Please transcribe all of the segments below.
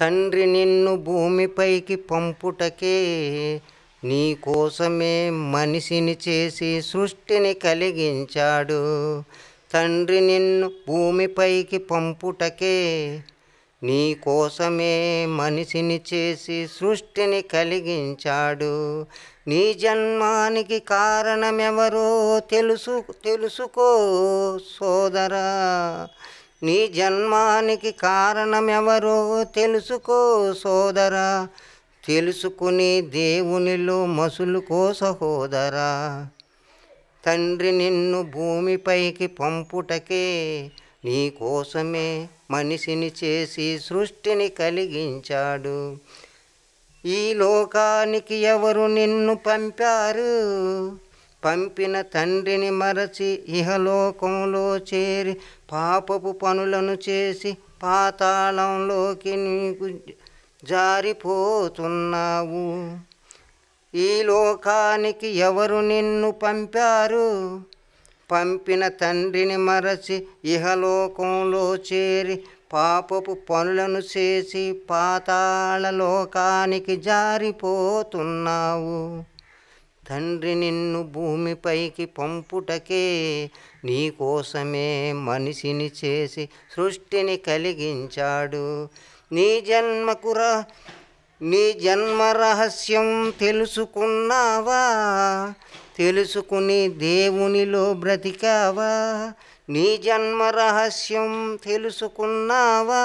తండ్రి నిన్ను భూమిపైకి పంపుటకే నీకోసమే మనిషిని చేసి సృష్టిని కలిగించాడు తండ్రి నిన్ను భూమిపైకి పంపుటకే నీకోసమే మనిషిని చేసి సృష్టిని కలిగించాడు నీ జన్మానికి కారణమెవరో తెలుసు తెలుసుకో సోదరా నీ జన్మానికి కారణమెవరో తెలుసుకో సోదరా తెలుసుకుని దేవునిలో మసులుకో సహోదరా తండ్రి నిన్ను భూమిపైకి పంపుటకే నీకోసమే మనిషిని చేసి సృష్టిని కలిగించాడు ఈ లోకానికి ఎవరు నిన్ను పంపారు పంపిన తండ్రిని మరచి ఇహలోకంలో చేరి పాపపు పనులను చేసి పాతాళంలోకి నీకు జారిపోతున్నావు ఈ లోకానికి ఎవరు నిన్ను పంపారు పంపిన తండ్రిని మరచి ఇహలోకంలో చేరి పాపపు పనులను చేసి పాతాళ లోకానికి జారిపోతున్నావు తండ్రి నిన్ను భూమిపైకి పంపుటకే నీకోసమే మనిషిని చేసి సృష్టిని కలిగించాడు నీ జన్మకుర నీ జన్మ రహస్యం తెలుసుకున్నావా తెలుసుకుని దేవునిలో బ్రతికావా నీ జన్మ రహస్యం తెలుసుకున్నావా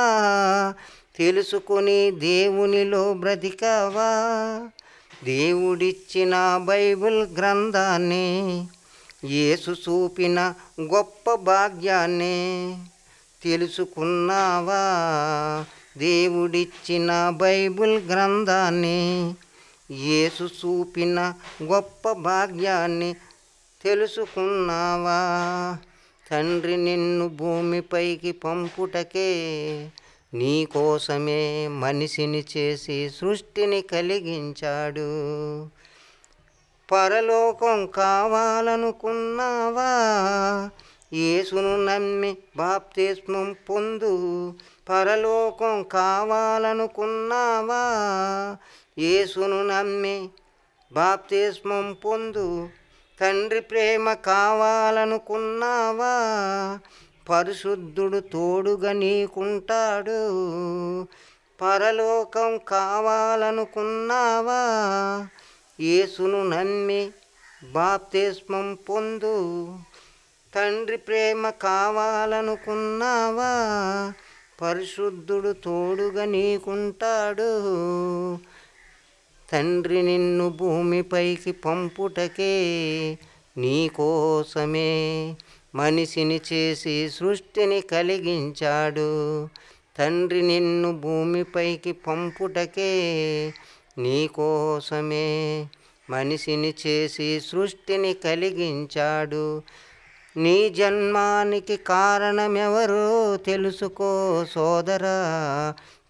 తెలుసుకుని దేవునిలో బ్రతికావా దేవుడిచ్చిన బైబిల్ గ్రంథాన్ని యేసు చూపిన గొప్ప భాగ్యాన్ని తెలుసుకున్నావా దేవుడిచ్చిన బైబిల్ గ్రంథాన్ని యేసు చూపిన గొప్ప భాగ్యాన్ని తెలుసుకున్నావా తండ్రి నిన్ను భూమిపైకి పంపుటకే నీ కోసమే మనిషిని చేసి సృష్టిని కలిగించాడు పరలోకం కావాలనుకున్నావా యేసును నమ్మి బాప్తిస్మం పొందు పరలోకం కావాలనుకున్నావా యేసును నమ్మి బాప్తిస్మం పొందు తండ్రి ప్రేమ కావాలనుకున్నావా పరిశుద్ధుడు తోడుగా నీకుంటాడు పరలోకం కావాలనుకున్నావా యేసును నమ్మి బాప్తిస్మం పొందు తండ్రి ప్రేమ కావాలనుకున్నావా పరిశుద్ధుడు తోడుగా నీకుంటాడు తండ్రి నిన్ను భూమిపైకి పంపుటకే నీకోసమే మనిషిని చేసి సృష్టిని కలిగించాడు తండ్రి నిన్ను భూమిపైకి పంపుటకే నీకోసమే మనిషిని చేసి సృష్టిని కలిగించాడు నీ జన్మానికి కారణమెవరో తెలుసుకో సోదరా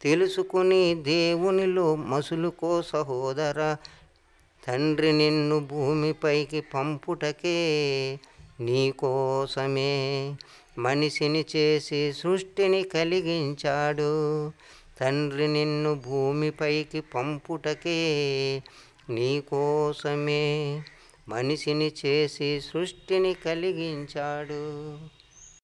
తెలుసుకుని దేవునిలో మసులుకో సహోదరా తండ్రి నిన్ను భూమిపైకి పంపుటకే నీకోసమే మనిషిని చేసి సృష్టిని కలిగించాడు తండ్రి నిన్ను భూమిపైకి పంపుటకే నీకోసమే మనిషిని చేసి సృష్టిని కలిగించాడు